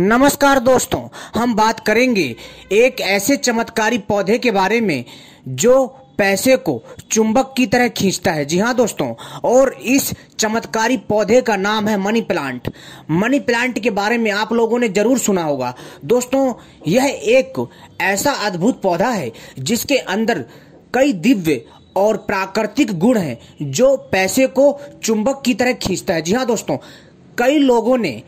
नमस्कार दोस्तों हम बात करेंगे एक ऐसे चमत्कारी पौधे के बारे में जो पैसे को चुंबक की तरह खींचता है जी हाँ दोस्तों और इस चमत्कारी पौधे का नाम है मनी प्लांट मनी प्लांट के बारे में आप लोगों ने जरूर सुना होगा दोस्तों यह एक ऐसा अद्भुत पौधा है जिसके अंदर कई दिव्य और प्राकृतिक गुण हैं जो पैसे को चुंबक की तरह खींचता है जी हाँ दोस्तों कई लोगों ने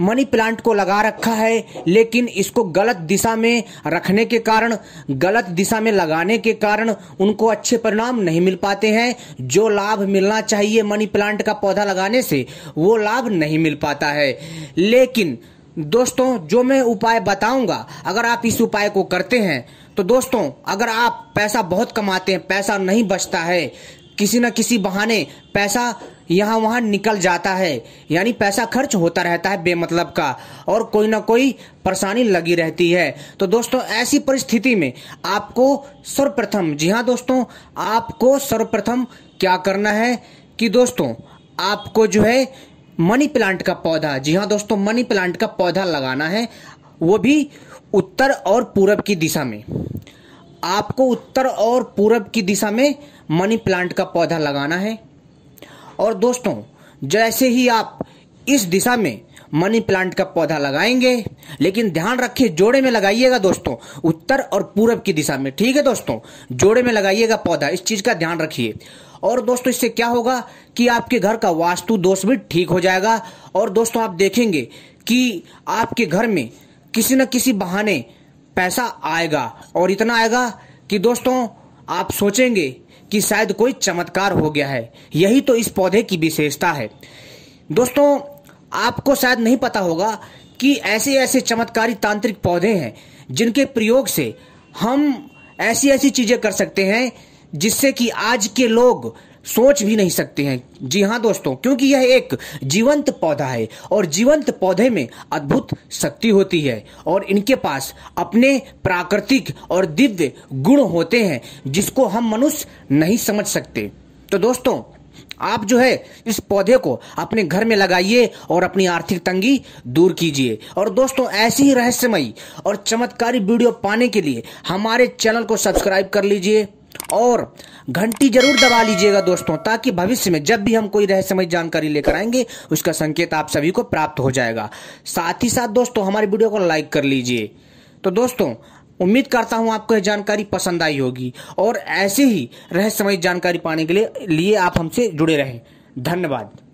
मनी प्लांट को लगा रखा है लेकिन इसको गलत दिशा में रखने के कारण गलत दिशा में लगाने के कारण उनको अच्छे परिणाम नहीं मिल पाते हैं जो लाभ मिलना चाहिए मनी प्लांट का पौधा लगाने से वो लाभ नहीं मिल पाता है लेकिन दोस्तों जो मैं उपाय बताऊंगा अगर आप इस उपाय को करते हैं तो दोस्तों अगर आप पैसा बहुत कमाते हैं पैसा नहीं बचता है किसी न किसी बहाने पैसा यहाँ वहाँ निकल जाता है यानी पैसा खर्च होता रहता है बेमतलब का और कोई ना कोई परेशानी लगी रहती है तो दोस्तों ऐसी परिस्थिति में आपको सर्वप्रथम जी हाँ दोस्तों आपको सर्वप्रथम क्या करना है कि दोस्तों आपको जो है मनी प्लांट का पौधा जी हाँ दोस्तों मनी प्लांट का पौधा लगाना है वो भी उत्तर और पूरब की दिशा में आपको उत्तर और पूरब की दिशा में मनी प्लांट का पौधा लगाना है और दोस्तों जैसे ही आप इस दिशा में मनी प्लांट का पौधा लगाएंगे लेकिन ध्यान रखिए जोड़े में लगाइएगा दोस्तों उत्तर और पूरब की दिशा में ठीक है दोस्तों जोड़े में लगाइएगा पौधा इस चीज का ध्यान रखिए और दोस्तों इससे क्या होगा कि आपके घर का वास्तु दोष भी ठीक हो जाएगा और दोस्तों आप देखेंगे कि आपके घर में किसी न किसी बहाने पैसा आएगा और इतना आएगा कि दोस्तों आप सोचेंगे कि शायद कोई चमत्कार हो गया है यही तो इस पौधे की विशेषता है दोस्तों आपको शायद नहीं पता होगा कि ऐसे ऐसे चमत्कारी तांत्रिक पौधे हैं जिनके प्रयोग से हम ऐसी ऐसी चीजें कर सकते हैं जिससे कि आज के लोग सोच भी नहीं सकते हैं जी हाँ दोस्तों क्योंकि यह एक जीवंत पौधा है और जीवंत पौधे में अद्भुत शक्ति होती है और इनके पास अपने प्राकृतिक और दिव्य गुण होते हैं जिसको हम मनुष्य नहीं समझ सकते तो दोस्तों आप जो है इस पौधे को अपने घर में लगाइए और अपनी आर्थिक तंगी दूर कीजिए और दोस्तों ऐसी ही रहस्यमयी और चमत्कारी वीडियो पाने के लिए हमारे चैनल को सब्सक्राइब कर लीजिए और घंटी जरूर दबा लीजिएगा दोस्तों ताकि भविष्य में जब भी हम कोई रहस्यमय जानकारी लेकर आएंगे उसका संकेत आप सभी को प्राप्त हो जाएगा साथ ही साथ दोस्तों हमारे वीडियो को लाइक कर लीजिए तो दोस्तों उम्मीद करता हूं आपको यह जानकारी पसंद आई होगी और ऐसे ही रहस्यमय जानकारी पाने के लिए लिए आप हमसे जुड़े रहें धन्यवाद